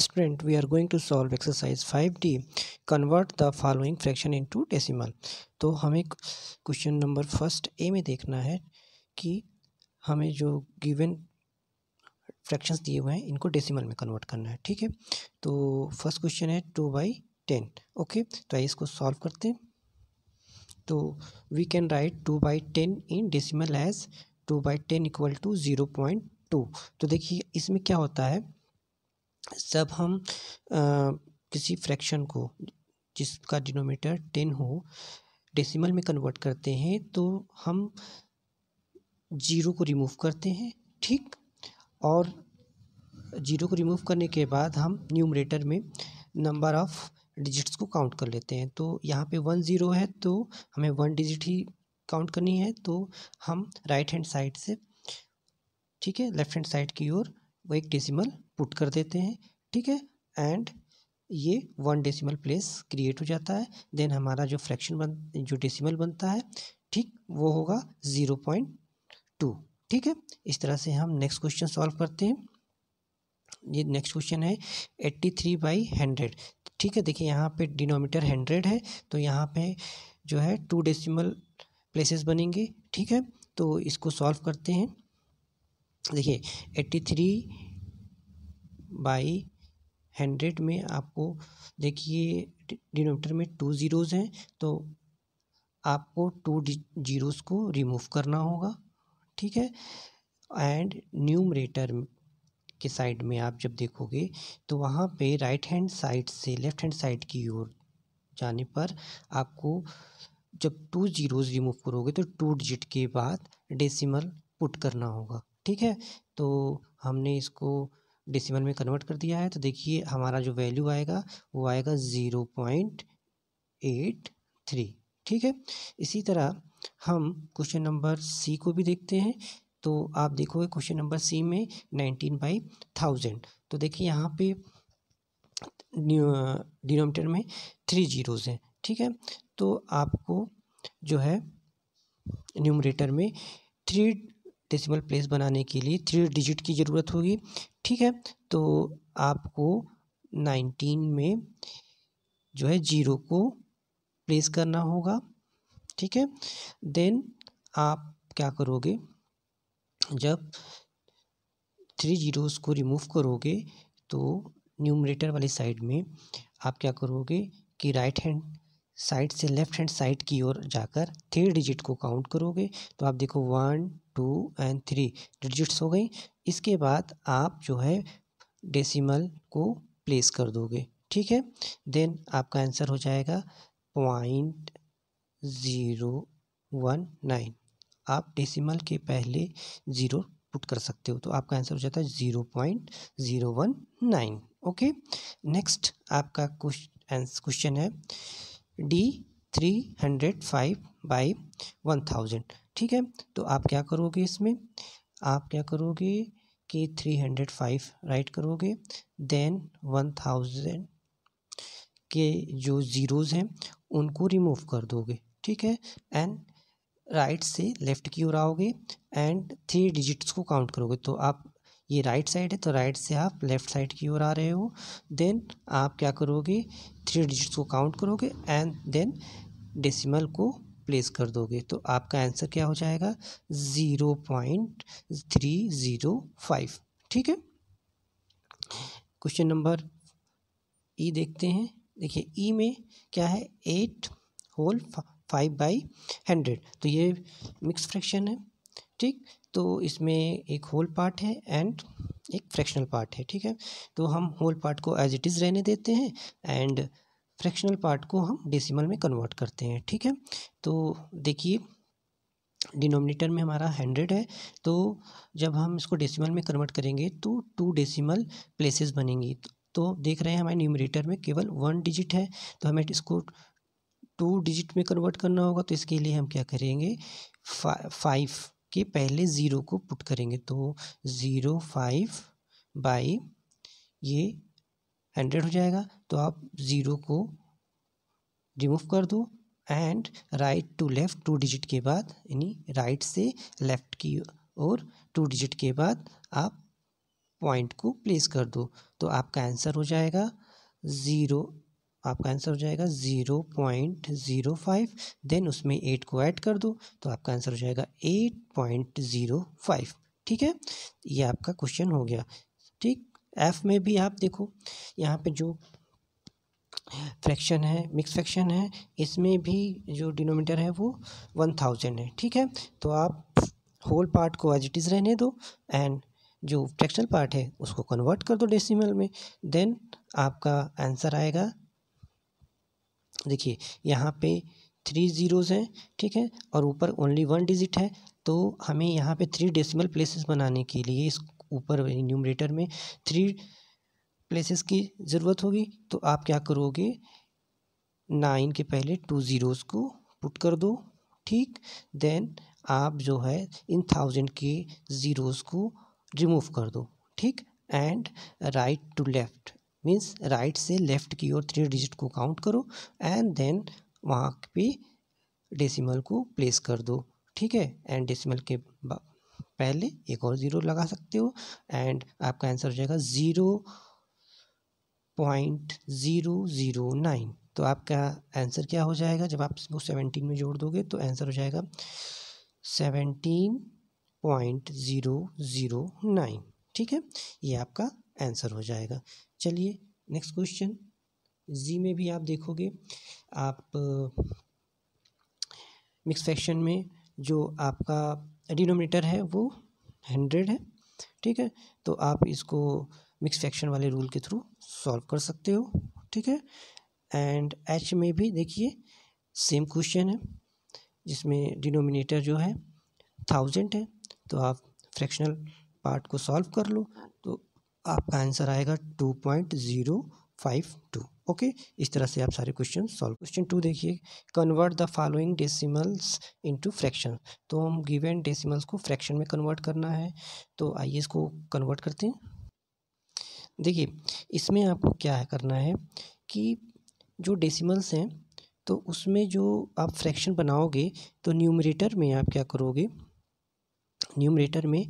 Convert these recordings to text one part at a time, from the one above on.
are going to solve exercise five D 5d the following fraction into decimal तो हमें question number first A में देखना है कि हमें जो गिवन फ्रैक्शंस दिए हुए हैं इनको डेसिमल में कन्वर्ट करना है ठीक है तो फर्स्ट क्वेश्चन है टू बाई टेन ओके तो आइए इसको सॉल्व करते हैं तो we can write two by ten in decimal as two by ten equal to zero point two तो देखिए इसमें क्या होता है जब हम किसी फ्रैक्शन को जिसका डिनोमीटर टेन हो डेसिमल में कन्वर्ट करते हैं तो हम जीरो को रिमूव करते हैं ठीक और जीरो को रिमूव करने के बाद हम न्यूमरेटर में नंबर ऑफ़ डिजिट्स को काउंट कर लेते हैं तो यहाँ पे वन ज़ीरो है तो हमें वन डिजिट ही काउंट करनी है तो हम राइट हैंड साइड से ठीक है लेफ्ट हैंड साइड की ओर वो एक डेसिमल पुट कर देते हैं ठीक है एंड ये वन डेसिमल प्लेस क्रिएट हो जाता है देन हमारा जो फ्रैक्शन बन जो डेसिमल बनता है ठीक वो होगा ज़ीरो पॉइंट टू ठीक है इस तरह से हम नेक्स्ट क्वेश्चन सॉल्व करते हैं ये नेक्स्ट क्वेश्चन है एट्टी थ्री बाई हंड्रेड ठीक है देखिए यहाँ पे डिनोमीटर हंड्रेड है तो यहाँ पे जो है टू डेसिमल प्लेसेस बनेंगे ठीक है तो इसको सॉल्व करते हैं देखिए एट्टी थ्री बाई हंड्रेड में आपको देखिए डिनोमीटर में टू ज़ीरोज़ हैं तो आपको टू जीरोस को रिमूव करना होगा ठीक है एंड न्यूमरेटर के साइड में आप जब देखोगे तो वहाँ पे राइट हैंड साइड से लेफ्ट हैंड साइड की ओर जाने पर आपको जब टू ज़ीरोज़ रिमूव करोगे तो टू डिजिट के बाद डेसिमल पुट करना होगा ठीक है तो हमने इसको डेसिमल में कन्वर्ट कर दिया है तो देखिए हमारा जो वैल्यू आएगा वो आएगा ज़ीरो पॉइंट एट थ्री ठीक है इसी तरह हम क्वेश्चन नंबर सी को भी देखते हैं तो आप देखोगे क्वेश्चन नंबर सी में नाइनटीन बाई थाउजेंड तो देखिए यहाँ पे डिनोमीटर में थ्री जीरोज़ हैं ठीक है तो आपको जो है न्यूमरेटर में थ्री डेसिमल प्लेस बनाने के लिए थ्री डिजिट की ज़रूरत होगी ठीक है तो आपको नाइनटीन में जो है जीरो को प्लेस करना होगा ठीक है देन आप क्या करोगे जब थ्री जीरोस को रिमूव करोगे तो न्यूमरेटर वाली साइड में आप क्या करोगे कि राइट हैंड साइड से लेफ्ट हैंड साइड की ओर जाकर थ्री डिजिट को काउंट करोगे तो आप देखो one two and three digits हो गई इसके बाद आप जो है डेसिमल को प्लेस कर दोगे ठीक है देन आपका आंसर हो जाएगा पॉइंट ज़ीरो वन नाइन आप डेसिमल के पहले ज़ीरो पुट कर सकते हो तो आपका आंसर हो जाता है zero point zero one nine okay next आपका क्वेश्चन है D three hundred five by one thousand ठीक है तो आप क्या करोगे इसमें आप क्या करोगे कि थ्री हंड्रेड फाइव राइट करोगे देन वन थाउजेंड के जो ज़ीरोज़ हैं उनको रिमूव कर दोगे ठीक है एंड राइट से लेफ़्ट की ओर आओगे एंड थ्री डिजिट्स को काउंट करोगे तो आप ये राइट साइड है तो राइट से आप लेफ़्ट साइड की ओर आ रहे हो देन आप क्या करोगे थ्री डिजिट्स को काउंट करोगे एंड देन डेसिमल को प्लेस कर दोगे तो आपका आंसर क्या हो जाएगा zero point three zero five ठीक है क्वेश्चन नंबर ई देखते हैं देखिए ई e में क्या है eight whole five by hundred तो ये मिक्स फ्रैक्शन है ठीक तो इसमें एक होल पार्ट है एंड एक फ्रैक्शनल पार्ट है ठीक है तो हम होल पार्ट को एज इट इज़ रहने देते हैं एंड फ्रैक्शनल पार्ट को हम डेसिमल में कन्वर्ट करते हैं ठीक है तो देखिए डिनोमिनेटर में हमारा हंड्रेड है तो जब हम इसको डेसिमल में कन्वर्ट करेंगे तो टू डेसिमल प्लेसेस बनेंगी तो देख रहे हैं हमारे न्यूमिनेटर में केवल वन डिजिट है तो हमें इसको टू डिजिट में कन्वर्ट करना होगा तो इसके लिए हम क्या करेंगे फा, फाइव के पहले ज़ीरो को पुट करेंगे तो ज़ीरो फाइव बाई ये हंड्रेड हो जाएगा तो आप ज़ीरो को रिमूव कर दो and right to left two digit के बाद यानी राइट से लेफ़्ट की और टू डिजिट के बाद आप पॉइंट को प्लेस कर दो तो आपका आंसर हो जाएगा ज़ीरो आपका आंसर हो जाएगा zero point zero five then उसमें एट को ऐड कर दो तो आपका आंसर हो जाएगा एट पॉइंट ज़ीरो फाइव ठीक है ये आपका क्वेश्चन हो गया ठीक एफ़ में भी आप देखो यहाँ पे जो फ्रैक्शन है मिक्स फ्रैक्शन है इसमें भी जो डिनोमीटर है वो वन थाउजेंड है ठीक है तो आप होल पार्ट को एज इट इज़ रहने दो एंड जो फ्रैक्शनल पार्ट है उसको कन्वर्ट कर दो डेसिमल में देन आपका आंसर आएगा देखिए यहाँ पे थ्री ज़ीरोज़ हैं ठीक है और ऊपर ओनली वन डिजिट है तो हमें यहाँ पे थ्री डेसिमल प्लेसेस बनाने के लिए इस ऊपर न्यूमरेटर में थ्री प्लेसेस की ज़रूरत होगी तो आप क्या करोगे नाइन के पहले टू ज़ीरोज़ को पुट कर दो ठीक देन आप जो है इन थाउजेंड के ज़ीरोज़ को रिमूव कर दो ठीक and right to left means right से लेफ़्ट की ओर थ्री डिजिट को काउंट करो एंड देन वहाँ पे डेसिमल को प्लेस कर दो ठीक है एंड डेसिमल के पहले एक और ज़ीरो लगा सकते हो एंड आपका आंसर हो जाएगा zero point zero zero nine तो आपका आंसर क्या हो जाएगा जब आप इसको सेवनटीन में जोड़ दोगे तो आंसर हो जाएगा seventeen point zero zero nine ठीक है ये आपका आंसर हो जाएगा चलिए नेक्स्ट क्वेश्चन जी में भी आप देखोगे आप मिक्स फ्रैक्शन में जो आपका डिनोमिनेटर है वो हंड्रेड है ठीक है तो आप इसको मिक्स फ्रैक्शन वाले रूल के थ्रू सॉल्व कर सकते हो ठीक है एंड एच में भी देखिए सेम क्वेश्चन है जिसमें डिनोमिनेटर जो है थाउजेंड है तो आप फ्रैक्शनल पार्ट को सॉल्व कर लो तो आपका आंसर आएगा two point zero five two okay इस तरह से आप सारे क्वेश्चन सॉल्व क्वेश्चन टू देखिए convert the following decimals into fraction तो हम गिवन डेसिमल्स को फ्रैक्शन में कन्वर्ट करना है तो आइए इसको कन्वर्ट करते हैं देखिए इसमें आपको क्या करना है कि जो डेसिमल्स हैं तो उसमें जो आप फ्रैक्शन बनाओगे तो न्यूमरेटर में आप क्या करोगे न्यूमरेटर में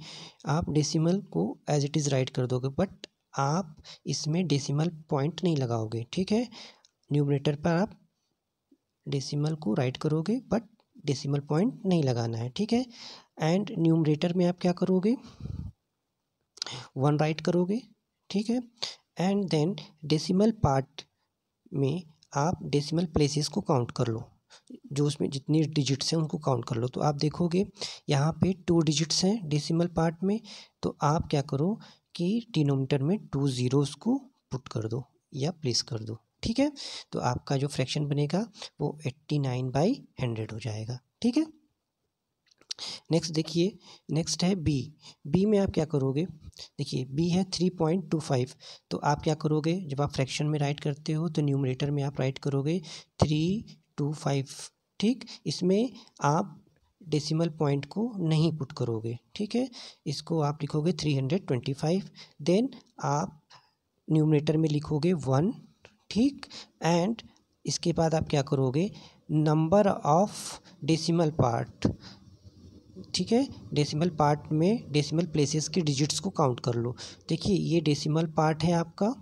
आप डेसिमल को एज इट इज़ राइट कर दोगे बट आप इसमें डेसिमल पॉइंट नहीं लगाओगे ठीक है न्यूमरेटर पर आप डेसिमल को राइट करोगे बट डेसिमल पॉइंट नहीं लगाना है ठीक है एंड न्यूमरेटर में आप क्या करोगे वन राइट करोगे ठीक है एंड देन डेसिमल पार्ट में आप डेसिमल प्लेसेस को काउंट कर लो जो उसमें जितनी डिजिट्स हैं उनको काउंट कर लो तो आप देखोगे यहाँ पे टू डिजिट्स हैं डेसिमल पार्ट में तो आप क्या करो कि डिनोमीटर में टू ज़ीरोस को पुट कर दो या प्लेस कर दो ठीक है तो आपका जो फ्रैक्शन बनेगा वो एट्टी नाइन बाई हंड्रेड हो जाएगा ठीक है नेक्स्ट देखिए नेक्स्ट है बी बी में आप क्या करोगे देखिए बी है थ्री पॉइंट टू फाइव तो आप क्या करोगे जब आप फ्रैक्शन में राइट करते हो तो न्यूमरेटर में आप राइट करोगे थ्री टू फाइव ठीक इसमें आप डेसिमल पॉइंट को नहीं पुट करोगे ठीक है इसको आप लिखोगे three hundred twenty five then आप न्यूमरेटर में लिखोगे वन ठीक एंड इसके बाद आप क्या करोगे नंबर ऑफ डेसिमल पार्ट ठीक है डेसिमल पार्ट में डेसिमल प्लेसेस के डिजिट्स को काउंट कर लो देखिए ये डेसिमल पार्ट है आपका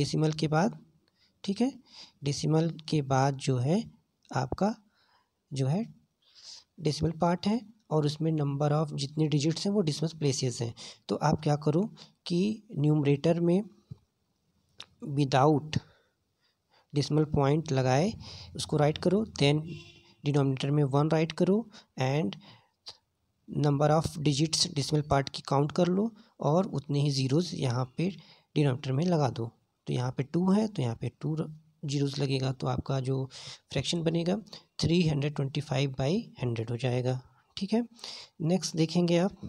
डेसिमल के बाद ठीक है डेसिमल के बाद जो है आपका जो है डेसिमल पार्ट है और उसमें नंबर ऑफ जितने डिजिट्स हैं वो डिसमस प्लेसेस हैं तो आप क्या करो कि न्यूमरेटर में विदाउट डिसमल पॉइंट लगाए उसको राइट करो देन डिनोमिनेटर में वन राइट करो and number of digits decimal part की काउंट कर लो और उतने ही ज़ीरोज़ यहाँ पे डिनोमीटर में लगा दो तो यहाँ पे टू है तो यहाँ पे टू जीरोज़ लगेगा तो आपका जो फ्रैक्शन बनेगा three hundred twenty five by hundred हो जाएगा ठीक है नेक्स्ट देखेंगे आप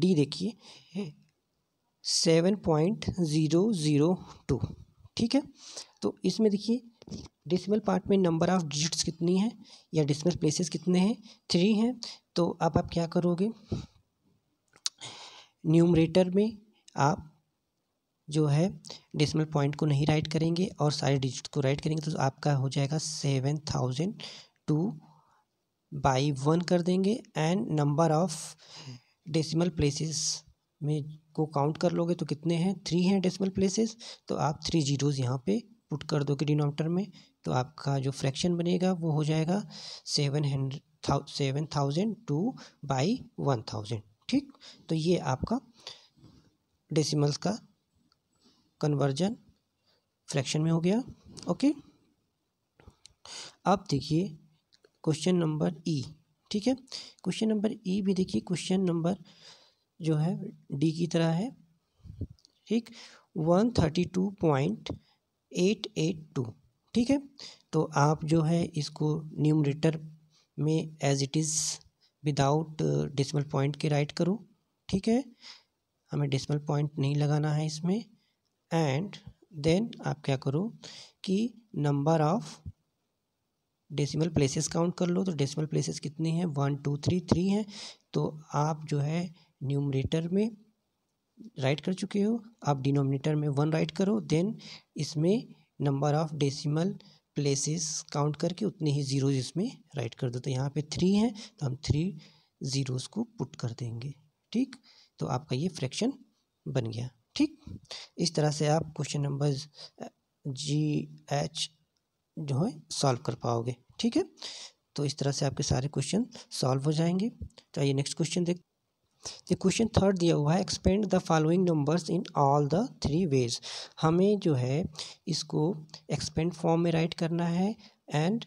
डी देखिए seven point zero zero two ठीक है तो इसमें देखिए डेसिमल पार्ट में नंबर ऑफ डिजिट्स कितनी है या डेसिमल प्लेसेस कितने हैं थ्री हैं तो अब आप क्या करोगे न्यूमरेटर में आप जो है डेसिमल पॉइंट को नहीं राइट करेंगे और सारे डिजिट को राइट करेंगे तो आपका हो जाएगा seven thousand two by one कर देंगे and number of decimal places में को काउंट कर लोगे तो कितने हैं थ्री हैं डेसिमल प्लेसेस तो आप थ्री जीरोज़ यहाँ पे पुट कर दोगे डिनोमिनेटर में तो आपका जो फ्रैक्शन बनेगा वो हो जाएगा seven hundred thou seven thousand two by one thousand ठीक तो ये आपका डेसिमल्स का कन्वर्जन फ्रैक्शन में हो गया ओके अब देखिए क्वेश्चन नंबर ई ठीक है क्वेश्चन नंबर ई भी देखिए क्वेश्चन नंबर जो है डी की तरह है ठीक one thirty two point eight eight two ठीक है तो आप जो है इसको न्यूमरेटर में as it is without decimal point के राइट करो ठीक है हमें डिसमल पॉइंट नहीं लगाना है इसमें एंड देन आप क्या करो कि number of decimal places count कर लो तो डेसिमल प्लेसेस कितने हैं वन टू थ्री थ्री हैं तो आप जो है न्यूमरेटर में राइट कर चुके हो आप डिनोमिनेटर में वन राइट करो देन इसमें number of decimal places count करके उतने ही ज़ीरोज इसमें राइट कर दो तो यहाँ पे थ्री हैं तो हम थ्री ज़ीरोज़ को पुट कर देंगे ठीक तो आपका ये फ्रैक्शन बन गया ठीक इस तरह से आप क्वेश्चन नंबर जी एच जो है सॉल्व कर पाओगे ठीक है तो इस तरह से आपके सारे क्वेश्चन सॉल्व हो जाएंगे तो आइए नेक्स्ट क्वेश्चन देख द क्वेश्चन थर्ड दिया हुआ है expand the following numbers in all the three ways हमें जो है इसको एक्सपेंड फॉर्म में राइट करना है and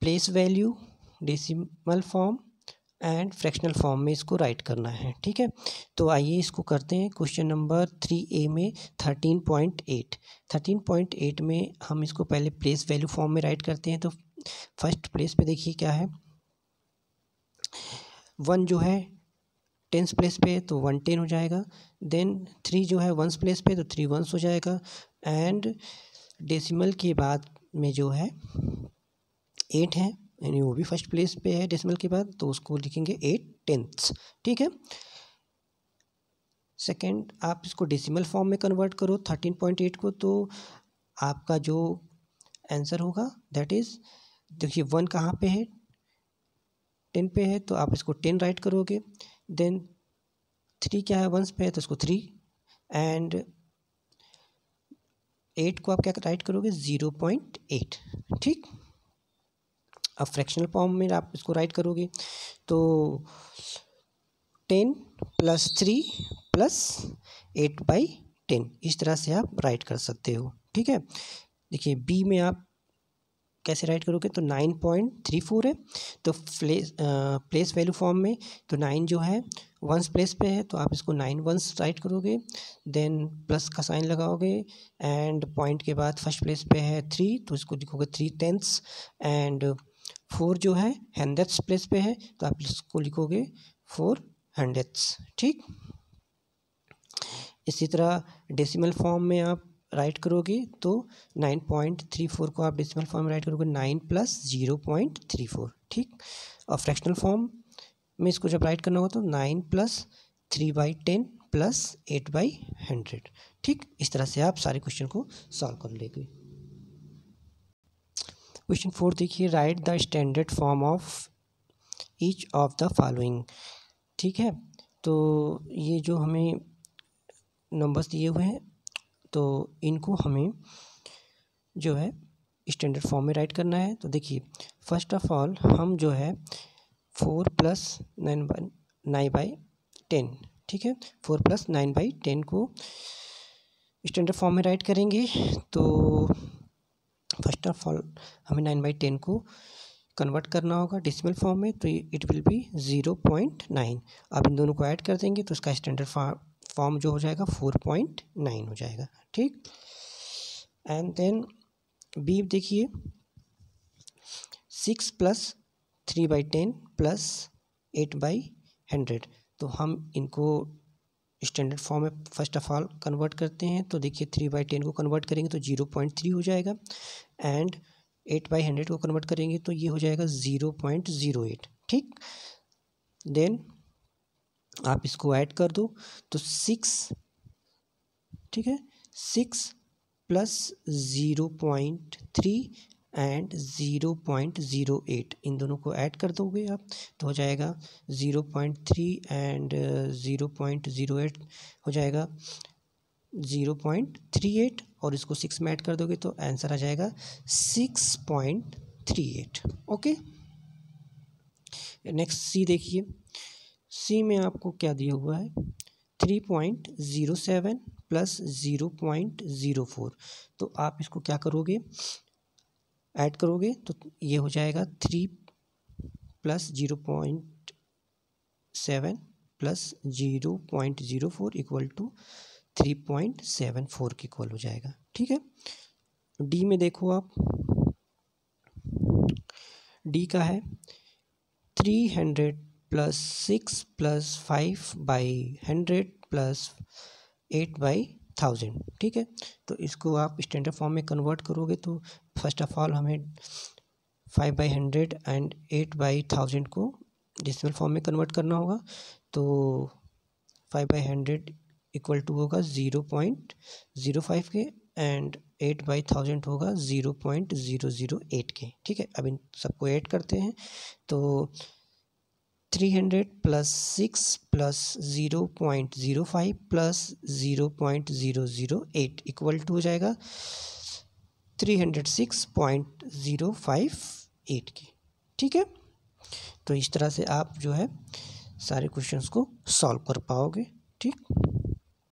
place value decimal form and fractional form में इसको राइट करना है ठीक है तो आइए इसको करते हैं क्वेश्चन नंबर थ्री ए में thirteen point eight thirteen point eight में हम इसको पहले प्लेस वैल्यू फॉर्म में राइट करते हैं तो फर्स्ट प्लेस पे देखिए क्या है वन जो है टेंस प्लेस पे तो वन टेन हो जाएगा देन थ्री जो है वंस प्लेस पे तो थ्री वंस हो जाएगा एंड डेसिमल के बाद में जो है एट है यानी वो भी फर्स्ट प्लेस पे है डेसिमल के बाद तो उसको लिखेंगे एट टेंथ्स ठीक है सेकंड आप इसको डेसिमल फॉर्म में कन्वर्ट करो थर्टीन पॉइंट एट को तो आपका जो आंसर होगा दैट इज़ देखिए वन कहाँ पे है टेन पे है तो आप इसको टेन राइट करोगे देन थ्री क्या है वंस पे है तो उसको थ्री एंड एट को आप क्या राइट करोगे ज़ीरो पॉइंट एट ठीक अब फ्रैक्शनल फॉर्म में आप इसको राइट करोगे तो ten plus three plus eight by ten इस तरह से आप राइट कर सकते हो ठीक है देखिए बी में आप कैसे राइट करोगे तो नाइन पॉइंट थ्री फोर है तो प्लेस प्लेस वैल्यू फॉर्म में तो नाइन जो है वंस प्लेस पे है तो आप इसको नाइन वंस राइट करोगे देन प्लस का साइन लगाओगे एंड पॉइंट के बाद फर्स्ट प्लेस पे है थ्री तो इसको लिखोगे थ्री टेंथ्स एंड फोर जो है हंड्रेड्स प्लेस पे है तो आप इसको लिखोगे फोर हंड्रेड्स ठीक इसी तरह डेसिमल फॉर्म में आप राइट करोगे तो नाइन पॉइंट थ्री फोर को आप डेसिमल फॉर्म में राइट करोगे nine plus zero point three four ठीक और फ्रैक्शनल फॉर्म में इसको जब राइट करना होगा तो nine plus three by ten plus eight by hundred ठीक इस तरह से आप सारे क्वेश्चन को सॉल्व कर लेंगे क्वेश्चन फोर देखिए write the standard form of each of the following ठीक है तो ये जो हमें नंबर्स दिए हुए हैं तो इनको हमें जो है स्टैंडर्ड फॉर्म में राइट करना है तो देखिए फर्स्ट ऑफ ऑल हम जो है four plus nine by nine by ten ठीक है four plus nine by ten को स्टैंडर्ड फॉर्म में राइट करेंगे तो फर्स्ट ऑफ ऑल हमें नाइन बाई टेन को कन्वर्ट करना होगा डिसमल फॉर्म में तो it will be zero point nine अब इन दोनों को ऐड कर देंगे तो इसका स्टैंडर्ड फॉर्म फॉर्म जो हो जाएगा फोर पॉइंट नाइन हो जाएगा ठीक एंड देन बी देखिए six plus three by ten plus eight by hundred तो हम इनको स्टैंडर्ड फॉर्म में फर्स्ट ऑफ ऑल कन्वर्ट करते हैं तो देखिए थ्री बाई टेन को कन्वर्ट करेंगे तो जीरो पॉइंट थ्री हो जाएगा एंड एट बाई हंड्रेड को कन्वर्ट करेंगे तो ये हो जाएगा ज़ीरो पॉइंट ज़ीरो एट ठीक देन आप इसको ऐड कर दो तो सिक्स ठीक है six plus zero point three and zero point zero eight इन दोनों को ऐड कर दोगे आप तो हो जाएगा zero point three and zero point zero eight हो जाएगा ज़ीरो पॉइंट थ्री एट और इसको सिक्स में ऐड कर दोगे तो आंसर आ जाएगा six point three eight okay next C देखिए सी में आपको क्या दिया हुआ है three point zero seven plus zero point zero four तो आप इसको क्या करोगे ऐड करोगे तो ये हो जाएगा three plus zero point seven plus zero point zero four equal to three point seven four के इक्वल हो जाएगा ठीक है डी में देखो आप डी का है three hundred plus six plus five by hundred plus eight by thousand ठीक है तो इसको आप स्टैंडर्ड फॉर्म में कन्वर्ट करोगे तो फर्स्ट ऑफ ऑल हमें five by hundred and eight by thousand को डिसमल फॉर्म में कन्वर्ट करना होगा तो five by hundred equal to होगा ज़ीरो पॉइंट ज़ीरो फाइव के एंड एट बाई थाउजेंड होगा zero point zero zero eight के ठीक है अब इन सबको ऐड करते हैं तो three hundred plus six plus zero point zero five plus zero point zero zero eight equal to हो जाएगा three hundred six point zero five eight की ठीक है तो इस तरह से आप जो है सारे क्वेश्चंस को सॉल्व कर पाओगे ठीक